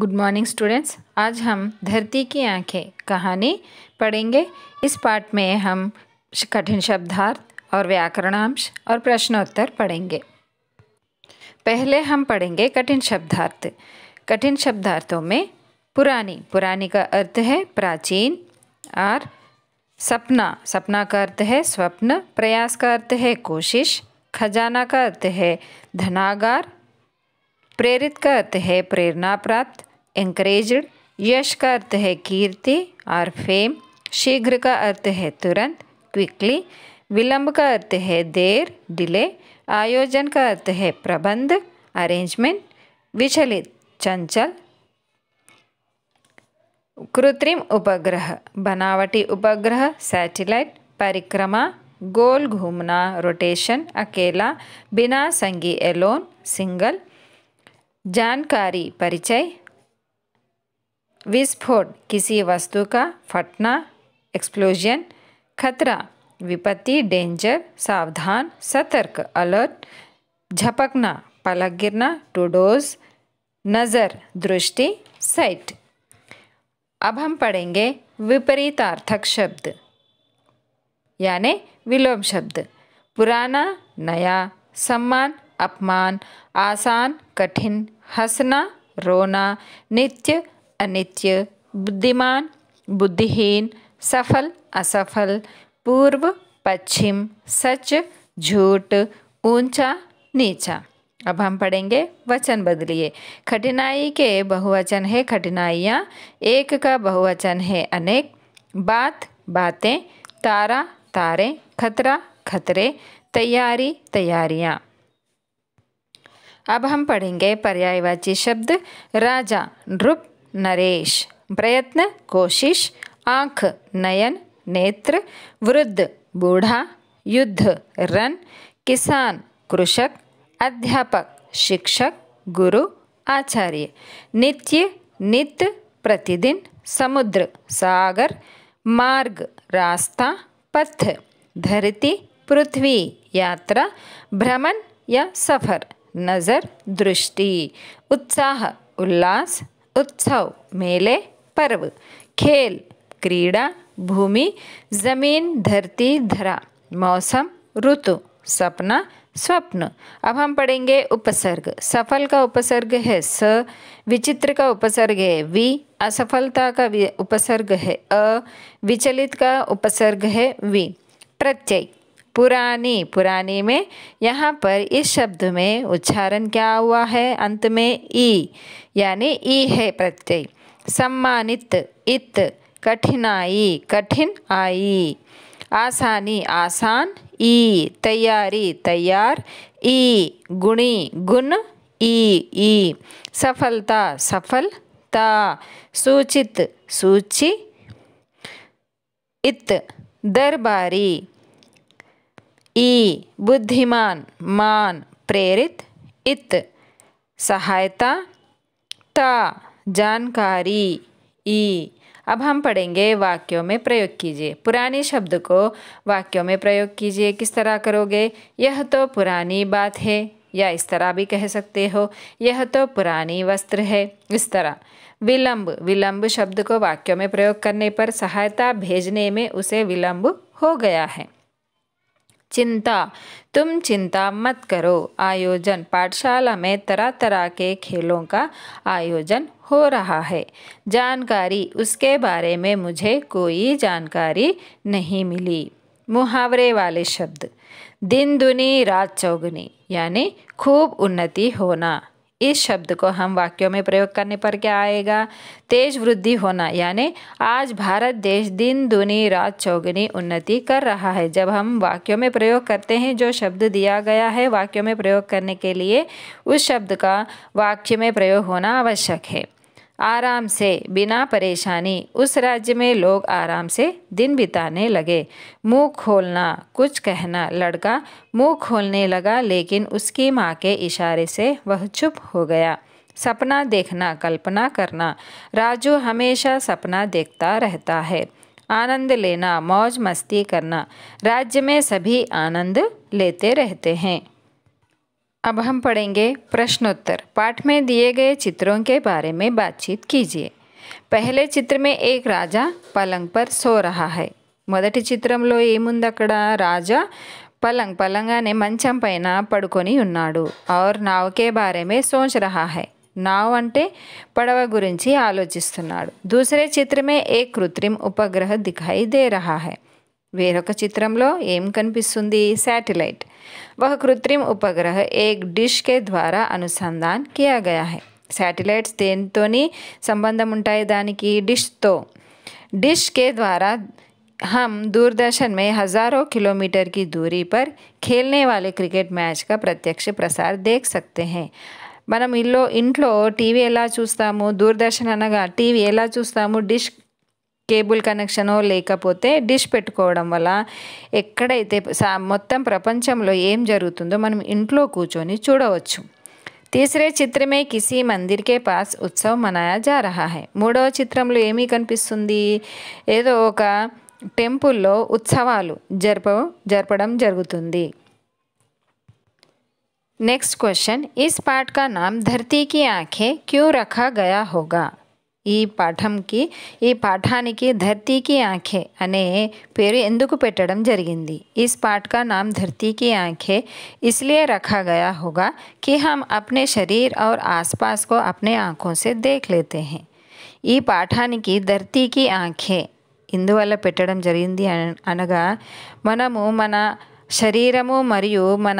good morning students आज हम धरती की आंखें कहानी पढ़ेंगे इस पाठ में हम कठिन शब्दार्थ और व्याकरणांश और प्रश्नोत्तर पढ़ेंगे पहले हम पढ़ेंगे कठिन शब्दार्थ कठिन शब्दार्थों में पुरानी पुरानी का अर्थ है प्राचीन और सपना सपना का अर्थ है स्वप्न प्रयास का अर्थ है कोशिश खजाना का अर्थ है धनागार प्रेरित का अर्थ है प्रेरणा प्राप्त इंकरेजड यश का अर्थ है कीर्ति और फेम शीघ्र का अर्थ है तुरंत क्विकली विलंब का अर्थ है देर डिले आयोजन का अर्थ है प्रबंध अरेंजमेंट विचलित चंचल कृत्रिम उपग्रह बनावटी उपग्रह सैटेलाइट परिक्रमा गोल घूमना रोटेशन अकेला बिना संगी एलोन सिंगल जानकारी परिचय विस्फोट किसी वस्तु का फटना एक्सप्लोजन खतरा विपत्ति डेंजर सावधान सतर्क अलर्ट झपकना पलक गिरना टूडोज नज़र दृष्टि साइट अब हम पढ़ेंगे विपरीतार्थक शब्द यानी विलोम शब्द पुराना नया सम्मान अपमान आसान कठिन हंसना रोना नित्य अनित्य बुद्धिमान बुद्धिहीन सफल असफल पूर्व पश्चिम सच झूठ ऊंचा नीचा अब हम पढ़ेंगे वचन बदलिए कठिनाई के बहुवचन है कठिनाइयाँ एक का बहुवचन है अनेक बात बातें तारा तारे खतरा खतरे तैयारी तैयारियाँ अब हम पढ़ेंगे पर्यायवाची शब्द राजा नृप नरेश प्रयत्न कोशिश आँख नयन नेत्र वृद्ध बूढ़ा युद्ध रन किसान कृषक अध्यापक शिक्षक गुरु आचार्य नित्य नित्य प्रतिदिन समुद्र सागर मार्ग रास्ता पथ धरती पृथ्वी यात्रा भ्रमण या सफ़र नज़र दृष्टि उत्साह उल्लास उत्सव मेले पर्व खेल क्रीड़ा भूमि जमीन धरती धरा मौसम ऋतु सपना स्वप्न अब हम पढ़ेंगे उपसर्ग सफल का उपसर्ग है स विचित्र का उपसर्ग है वी असफलता का उपसर्ग है अ विचलित का उपसर्ग है वी प्रत्यय पुरानी पुरानी में यहाँ पर इस शब्द में उच्चारण क्या हुआ है अंत में ई यानी ई है प्रत्यय सम्मानित इत कठिनाई कठिन आई आसानी आसान ई तैयारी तैयार ई गुणी गुण ई ई सफलता सफलता सूचित सूची इत दरबारी ई बुद्धिमान मान प्रेरित इत सहायता ता जानकारी ई अब हम पढ़ेंगे वाक्यों में प्रयोग कीजिए पुराने शब्द को वाक्यों में प्रयोग कीजिए किस तरह करोगे यह तो पुरानी बात है या इस तरह भी कह सकते हो यह तो पुरानी वस्त्र है इस तरह विलंब विलंब शब्द को वाक्यों में प्रयोग करने पर सहायता भेजने में उसे विलंब हो गया है चिंता तुम चिंता मत करो आयोजन पाठशाला में तरह तरह के खेलों का आयोजन हो रहा है जानकारी उसके बारे में मुझे कोई जानकारी नहीं मिली मुहावरे वाले शब्द दिन दुनी रात चौगुनी यानी खूब उन्नति होना इस शब्द को हम वाक्यों में प्रयोग करने पर क्या आएगा तेज वृद्धि होना यानी आज भारत देश दिन दुनी रात चौगुनी उन्नति कर रहा है जब हम वाक्यों में प्रयोग करते हैं जो शब्द दिया गया है वाक्यों में प्रयोग करने के लिए उस शब्द का वाक्य में प्रयोग होना आवश्यक है आराम से बिना परेशानी उस राज्य में लोग आराम से दिन बिताने लगे मुंह खोलना कुछ कहना लड़का मुंह खोलने लगा लेकिन उसकी माँ के इशारे से वह चुप हो गया सपना देखना कल्पना करना राजू हमेशा सपना देखता रहता है आनंद लेना मौज मस्ती करना राज्य में सभी आनंद लेते रहते हैं अब हम पढ़ेंगे प्रश्नोत्तर पाठ में दिए गए चित्रों के बारे में बातचीत कीजिए పహలే చిత్రమే ఏక్ రాజా పలంగ్ పర్ సో రహా హై మొదటి చిత్రంలో ఏముంది అక్కడ రాజా పలంగ్ పలంగ్ అనే మంచం పైన పడుకొని ఉన్నాడు ఔర్ నావ్ కే బారేమే సోచ్ రహా హై నావ్ అంటే పడవ గురించి ఆలోచిస్తున్నాడు దూసరే చిత్రమే ఏ కృత్రిమ్ ఉపగ్రహ దిఖాయి దే రహా హై वेरक चित्र कैटलैट वह कृत्रिम उपग्रह एक डिश के द्वारा अनुसंधान किया गया है शाटलैट दें तो संबंध उठाए दाखी डिश तो डिश के द्वारा हम दूरदर्शन में हजारों किलोमीटर की दूरी पर खेलने वाले क्रिकेट मैच का प्रत्यक्ष प्रसार देख सकते हैं मनम इंट इंटीवी एला चूस्मो दूरदर्शन अनगा टीवी एला चूस्मो डिश కేబుల్ కనెక్షనో లేకపోతే డిష్ పెట్టుకోవడం వల్ల ఎక్కడైతే మొత్తం ప్రపంచంలో ఏం జరుగుతుందో మనం ఇంట్లో కూర్చొని చూడవచ్చు తీసరే చిత్రమే మే కిసి మందిర్ కే పాస్ ఉత్సవ్ మనాయా జా రహా హై మూడవ చిత్రంలో ఏమీ కనిపిస్తుంది ఏదో ఒక టెంపుల్లో ఉత్సవాలు జరప జరపడం జరుగుతుంది నెక్స్ట్ క్వశ్చన్ ఇస్ పాట కా నామ్ ధర్తీ కి ఆంఖే క్యూ రఖా గయా హోగా पाठम की पाठा की धरती की आंखे अने पेर एटम जी इस पाठ का नाम धरती की आंखे इसलिए रखा गया होगा कि हम अपने शरीर और आसपास को अपने आँखों से देख लेते हैं यह पाठा की धरती की आंखे इंदवल पेटम जरिए अन मन मन शरीर मरी मन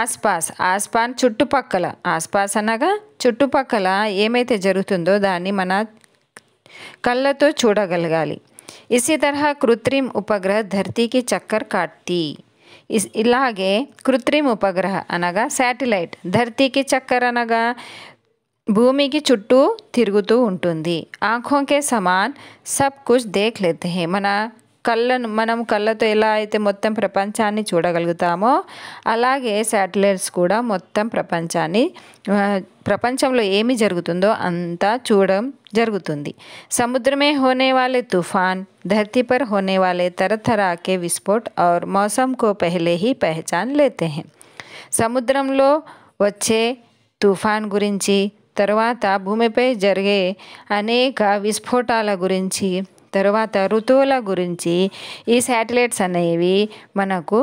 ఆస్పాస్ ఆస్పాన్ చుట్టుపక్కల ఆస్పాస్ అనగా చుట్టుపక్కల ఏమైతే జరుగుతుందో దాన్ని మన కళ్ళతో చూడగలగాలి ఇసీ తరహా కృత్రిమ ఉపగ్రహ ధర్తీకి చక్కర్ కాట్తి ఇస్ ఇలాగే కృత్రిమ ఉపగ్రహ అనగా శాటిలైట్ ధర్తీకి చక్కర్ అనగా భూమికి చుట్టూ తిరుగుతూ ఉంటుంది ఆంఖోంకే సమాన్ సబ్ కుచ్ దేఖ్ లేతే హే మన కళ్ళను మనం కళ్ళతో ఎలా అయితే మొత్తం ప్రపంచాన్ని చూడగలుగుతామో అలాగే శాటిలైట్స్ కూడా మొత్తం ప్రపంచాన్ని ప్రపంచంలో ఏమి జరుగుతుందో అంతా చూడడం జరుగుతుంది సముద్రమే హోనే వాళ్ళే తుఫాన్ धरती పర్ హోనే వాళ్ళే తరతరాకే విస్ఫోట్ के विस्फोट కో పహలే హీ పహచాన్ లేతే హే సముద్రంలో వచ్చే తుఫాన్ గురించి తర్వాత భూమిపై జరిగే అనేక విస్ఫోటాల గురించి తరువాత ఋతువుల గురించి ఈ సటలైట్స్ అనేవి మనకు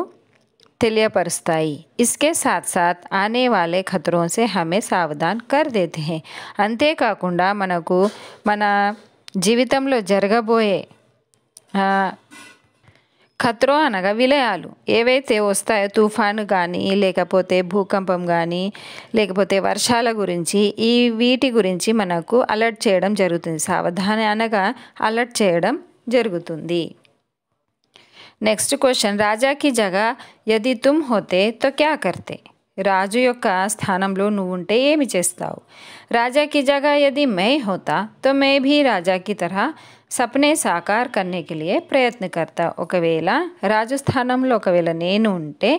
తెలియబరుస్తాయి ఇస్కే సాత్ సాత్ ఆనే వాలే ఖతరో సే హమే సావధాన కర్ dete hain అంతే కాకుండా మనకు మన జీవితంలో జరగబోయే ఆ ఖత్రో అనగా విలయాలు ఏవైతే వస్తాయో తుఫాను కానీ లేకపోతే భూకంపం కానీ లేకపోతే వర్షాల గురించి ఈ వీటి గురించి మనకు అలర్ట్ చేయడం జరుగుతుంది సావధాని అనగా అలర్ట్ చేయడం జరుగుతుంది నెక్స్ట్ క్వశ్చన్ రాజాకి జగ యది తుమ్ హోతే తో క్యా కర్తే రాజు యొక్క స్థానంలో నువ్వు ఉంటే ఏమి చేస్తావు రాజాకి జగ యది మే హోతా తో మే భీ రాజాకి తరహా సపనే సాకార్ करने ప్రయత్నకర్త ప్రయత్న కర్త ఒకవేళ రాజస్థానంలో ఒకవేళ నేను ఉంటే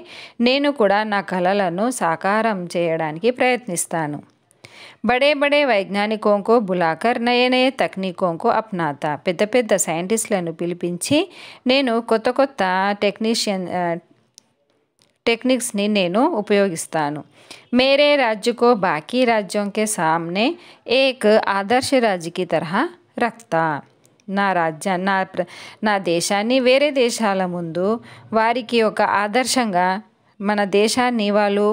నేను కూడా నా కళలను సాకారం చేయడానికి ప్రయత్నిస్తాను బడే బడే వైజ్ఞానికోంకో బులాకర్ నయనయే తక్నికోంకో అప్నాత పెద్ద పెద్ద సైంటిస్టులను పిలిపించి నేను కొత్త కొత్త టెక్నీషియన్ టెక్నిక్స్ని నేను ఉపయోగిస్తాను మేరే రాజ్యకో బాకీ రాజ్యంకే సామ్నే ఏక్ ఆదర్శ రాజ్యకి తరహా రక్త నా రాజ్యాన్ని నా నా దేశాన్ని వేరే దేశాల ముందు వారికి ఒక ఆదర్శంగా మన దేశాన్ని వాళ్ళు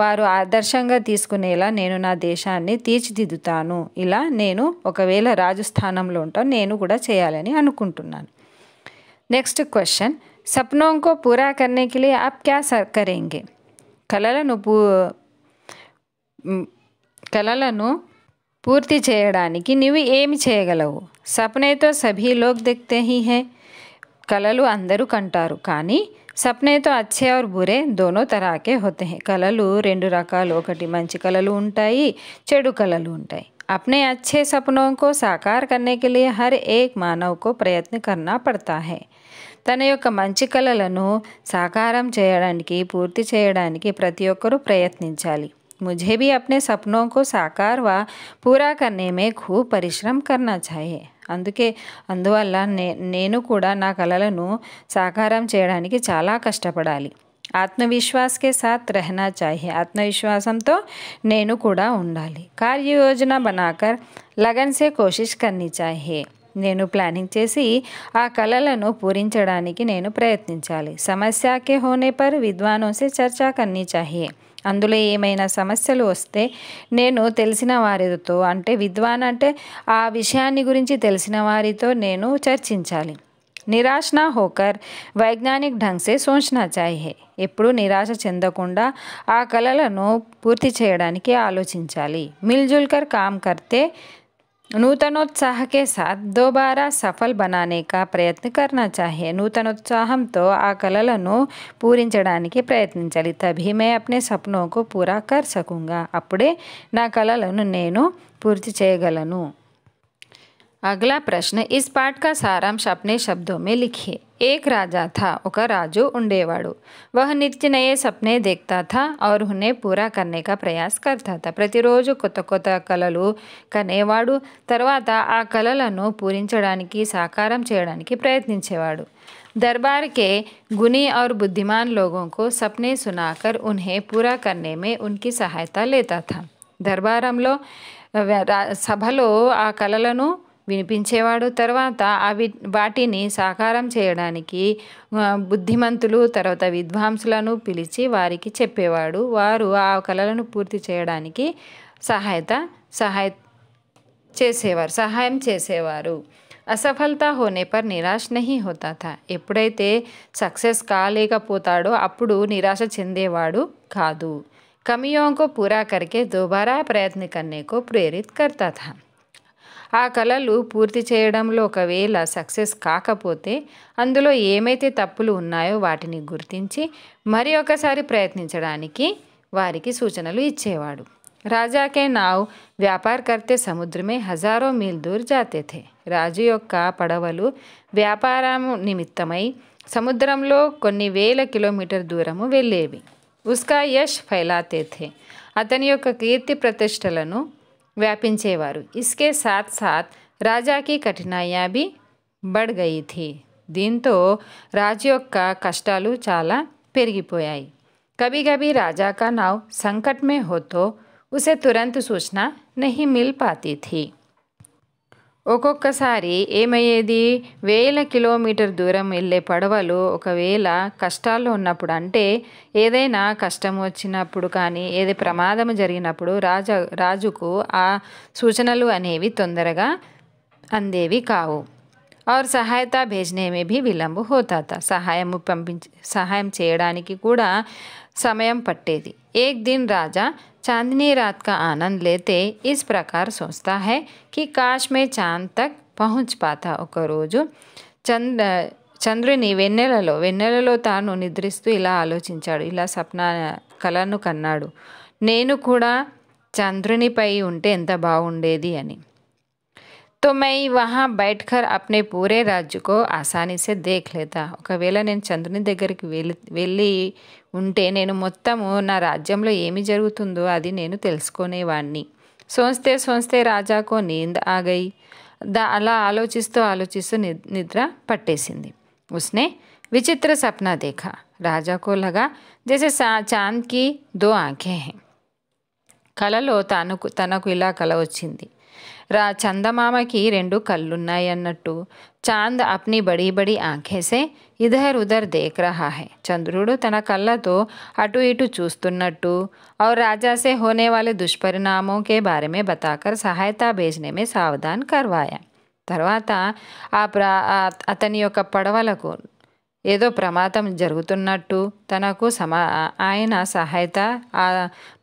వారు ఆదర్శంగా తీసుకునేలా నేను నా దేశాన్ని తీర్చిదిద్దుతాను ఇలా నేను ఒకవేళ రాజు స్థానంలో ఉంటా నేను కూడా చేయాలని అనుకుంటున్నాను నెక్స్ట్ క్వశ్చన్ సప్నోంకో పూరా కర్నేకి ఆప్ క్యా సర్కరేంగే కలలను పూ కలలను పూర్తి చేయడానికి నువ్వు ఏమి చేయగలవు सपने तो सभी लोग देखते ही हैं कललू अंदर कंटार का सपने तो अच्छे और बुरे दोनों तरह के होते हैं कललू रे रका मं कलू उ कलू उ अपने अच्छे सपनों को साकार करने के लिए हर एक मानव को प्रयत्न करना पड़ता है तन ओक मंच कल साकार पूर्ति चेयड़ा की प्रति प्रयत्नी मुझे भी अपने सपनों को साकार व पूरा करने में खूब परिश्रम करना चाहिए అందుకే అందువల్ల నే నేను కూడా నా కళలను సాకారం చేయడానికి చాలా కష్టపడాలి ఆత్మవిశ్వాస్కే సాత్ రహనా చాహి ఆత్మవిశ్వాసంతో నేను కూడా ఉండాలి కార్యయోజన బనాకర్ లగన్సే కోషిష్ కర్ని చాహే నేను ప్లానింగ్ చేసి ఆ కళలను పూరించడానికి నేను ప్రయత్నించాలి సమస్యకే హోనే పర్ విద్వానోసే చర్చా కర్ని చాహే అందులో ఏమైనా సమస్యలు వస్తే నేను తెలిసిన వారితో అంటే విద్వాన్ అంటే ఆ విషయాన్ని గురించి తెలిసిన వారితో నేను చర్చించాలి నిరాశన హోకర్ వైజ్ఞానిక్ ఢంగ్సే సోచనా చాయే ఎప్పుడు నిరాశ చెందకుండా ఆ కళలను పూర్తి చేయడానికి ఆలోచించాలి మిల్జుల్కర్ కామ్ కర్తే నూతనోత్సాహకే సాత్ దోబారా సఫల్ బనానే కా ప్రయత్న కర్నా చాహే నూతనోత్సాహంతో ఆ కళలను పూరించడానికి ప్రయత్నించాలి తభి మే అప్నే సప్నోకు పూరా కర్ సకుంగా అప్పుడే నా కళలను నేను పూర్తి చేయగలను अगला प्रश्न इस पाठ का सारांश अपने शब्दों में लिखिए एक राजा था ओकर राजू उंडेवाड़ू वह नित्य नए सपने देखता था और उन्हें पूरा करने का प्रयास करता था ప్రతిరోజు కొత్త కొత్త కలలు కనేవాడు తర్వాత ఆ కలలను పూరించడానికి సాకారం చేయడానికి ప్రయత్నించేవాడు दरबार के गुनी और बुद्धिमान लोगों को सपने सुनाकर उन्हें पूरा करने में उनकी सहायता लेता था दरबार हम దర్బారంలో సభలో आ కళలను వినిపించేవాడు తర్వాత అవి వాటిని సాకారం చేయడానికి బుద్ధిమంతులు తర్వాత విద్వాంసులను పిలిచి వారికి చెప్పేవాడు వారు ఆ కళలను పూర్తి చేయడానికి సహాయత సహాయ చేసేవారు సహాయం చేసేవారు అసఫలత హోనే పర్ నిరాశ నహి హోతా థా ఎప్పుడైతే సక్సెస్ కాలేకపోతాడో అప్పుడు నిరాశ చెందేవాడు కాదు కమియోంకు పూరా కరికే దోబారా ప్రయత్న కన్నేకు ప్రేరిత్ కర్తా థా ఆ కళలు పూర్తి చేయడంలో ఒకవేళ సక్సెస్ కాకపోతే అందులో ఏమైతే తప్పులు ఉన్నాయో వాటిని గుర్తించి మరి ఒకసారి ప్రయత్నించడానికి వారికి సూచనలు ఇచ్చేవాడు రాజాకే నావ్ नाव కర్తే సముద్రమే హజారో మీల్ దూర్ జాతే రాజు యొక్క పడవలు వ్యాపారం నిమిత్తమై సముద్రంలో కొన్ని వేల కిలోమీటర్ దూరము వెళ్ళేవి ఉస్కా యష్ ఫైలాతే థే అతని యొక్క కీర్తి ప్రతిష్టలను व्यापेवार इसके साथ साथ राजा की कठिनाइयाँ भी बढ़ गई थी दी तो राज कष्ट चला పెరిగిపోయాయి कभी कभी राजा का नाव संकट में हो तो उसे तुरंत सूचना नहीं मिल पाती थी ఒక్కొక్కసారి ఏమయ్యేది వేల కిలోమీటర్ దూరం వెళ్ళే పడవలు ఒకవేళ కష్టాల్లో ఉన్నప్పుడు అంటే ఏదైనా కష్టం వచ్చినప్పుడు కానీ ఏది ప్రమాదం జరిగినప్పుడు రాజా రాజుకు ఆ సూచనలు అనేవి తొందరగా అందేవి కావు ఆరు సహాయత భేజనేమే భీ విలంబు హోతాత సహాయం పంపించి సహాయం చేయడానికి కూడా సమయం పట్టేది ఏక్ దిన్ రాజా चांदनी रात का आनंद लेते इस प्रकार सोचता है कि काश मैं चांद तक పహుంచ్ పాత ఒకరోజు చంద్ర చంద్రుని వెన్నెలలో వెన్నెలలో తాను నిద్రిస్తూ ఇలా ఆలోచించాడు ఇలా స్వప్న కలను కన్నాడు నేను కూడా చంద్రునిపై ఉంటే ఎంత బాగుండేది అని तो मैं वहाँ बैठकर अपने पूरे राज्य को आसानी से देख लेता ఒకవేళ నేను చంద్రుని దగ్గరికి వెళ్ళి వెళ్ళి ఉంటే నేను మొత్తము నా రాజ్యంలో ఏమి జరుగుతుందో అది నేను తెలుసుకునేవాణ్ణి సోంస్తే సోంస్తే రాజాకో నీంద ఆగై దా అలా ఆలోచిస్తూ ఆలోచిస్తూ నిద్ర పట్టేసింది ఉస్నే విచిత్ర సప్నా దేఖ రాజాకో లాగా లగా జైసే చాంద్కి దో ఆంఖే కలలో తనకు తనకు ఇలా కల వచ్చింది रा चंदमाम की रे कल्लुनायन चांद अपनी बड़ी बड़ी आंखें से इधर उधर देख रहा है चंद्रुड़ तन कल तो अटूट चूस्त और राजा से होने वाले दुष्परिणामों के बारे में बताकर सहायता भेजने में सावधान करवाया तरवा आ अतन ओक को ఏదో ప్రమాదం జరుగుతున్నట్టు తనకు సమా ఆయన సహాయత ఆ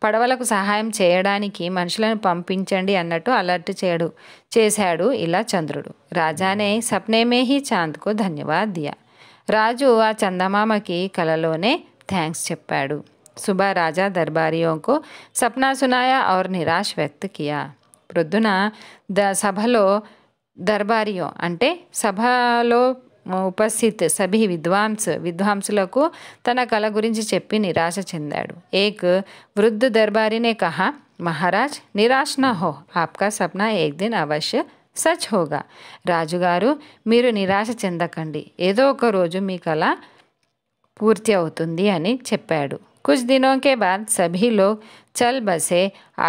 పడవలకు సహాయం చేయడానికి మనుషులను పంపించండి అన్నట్టు అలర్ట్ చేయడు చేశాడు ఇలా చంద్రుడు రాజానే సప్నేమే హీ చాంద్కు ధన్యవాద్ రాజు ఆ చందమామకి కలలోనే థ్యాంక్స్ చెప్పాడు సుబా రాజా దర్బారియోకు సప్నా సునాయా ఆర్ నిరాశ వ్యక్త కియా ప్రొద్దున ద సభలో దర్బారియో అంటే సభలో ఉపస్థిత్ సభి విద్వాంస్ విద్వాంసులకు తన కళ గురించి చెప్పి నిరాశ చెందాడు ఏక్ వృద్ధ దర్బారినే కహా మహారాజ్ నిరాశ నా హో ఆప్కా సప్నా ఏక్ దిన్ అవశ్య సచ్ హోగా రాజుగారు మీరు నిరాశ చెందకండి ఏదో ఒక రోజు మీ కళ పూర్తి అవుతుంది అని చెప్పాడు కుచ్ దినోకే బాద్ बाद చల్ బసే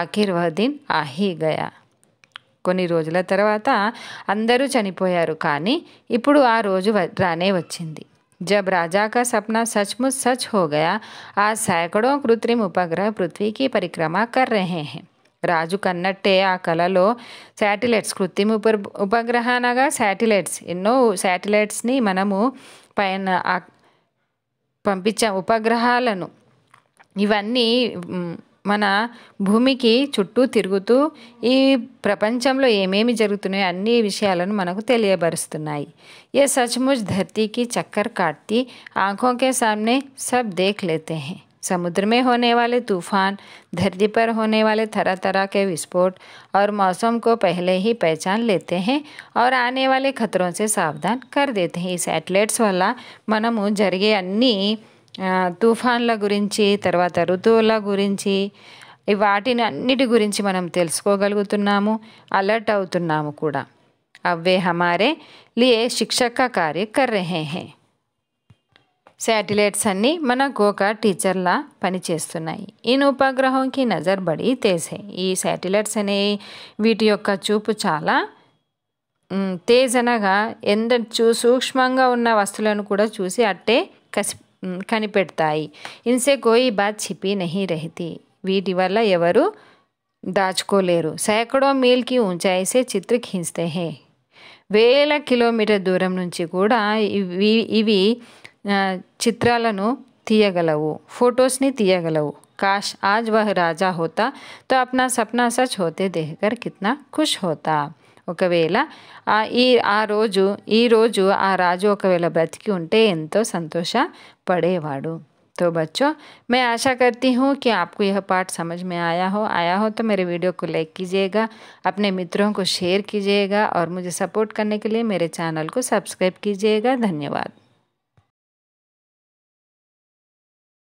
ఆఖిర్వదిన్ बसे గయా కొన్ని రోజుల తర్వాత అందరూ చనిపోయారు కానీ ఇప్పుడు ఆ రోజు రానే వచ్చింది జబ్ రాజా కా సప్నా सचमुच సచ్ हो गया आज सैकड़ों कृत्रिम उपग्रह पृथ्वी की परिक्रमा कर రాజు కన్నట్టే ఆ కళలో శాటిలైట్స్ కృత్రిమ ఉప ఉపగ్రహానగా శాటిలైట్స్ ఎన్నో శాటిలైట్స్ని మనము పైన పంపించా ఉపగ్రహాలను ఇవన్నీ मन भूमि की चुटू तिगत प्रपंच जरूरत अन्नी विषय मन कोई ये सचमुच धरती की चक्कर काटती आँखों के सामने सब देख लेते हैं समुद्र में होने वाले तूफान धरती पर होने वाले तरह तरह के विस्फोट और मौसम को पहले ही पहचान लेते हैं और आने वाले खतरों से सावधान कर देते हैं सैटेलाइट्स वाला मनमु जरिए अन्नी తుఫాన్ల గురించి తర్వాత ఋతువుల గురించి వాటిని అన్నిటి గురించి మనం తెలుసుకోగలుగుతున్నాము అలర్ట్ అవుతున్నాము కూడా అవే హమారే లియే శిక్షక కార్య కర్రెహే హే శాటిలైట్స్ అన్నీ మనకు ఒక టీచర్లా పనిచేస్తున్నాయి ఈ ఉపగ్రహంకి నజర్ బడి తేజే ఈ శాటిలైట్స్ అనే వీటి యొక్క చూపు చాలా తేజ్ అనగా ఎంత చూ సూక్ష్మంగా ఉన్న వస్తువులను కూడా చూసి అట్టే కసి కనిపెడతాయి ఇన్సే కోయి బాత్ छिपी नहीं रहती వీటి వల్ల ఎవరు దాచుకోలేరు సైకడో మీల్కి ఉంచాయిసే చిత్ర ఖీంచతే హే వేల కిలోమీటర్ దూరం నుంచి కూడా ఇవి ఇవి చిత్రాలను తీయగలవు ఫొటోస్ని తీయగలవు काश आज वह राजा होता तो अपना सपना सच होते देखकर कितना खुश होता रोजू आ ఆ రోజు बति ఆ రాజు ఒకవేళ पड़ेवा तो बच्चों मैं आशा करती हूँ कि आपको यह पाठ समझ में आया हो आया हो तो मेरे वीडियो को लाइक कीजिएगा अपने मित्रों को शेयर कीजिएगा और मुझे सपोर्ट करने के लिए मेरे चैनल को सब्सक्राइब कीजिएगा धन्यवाद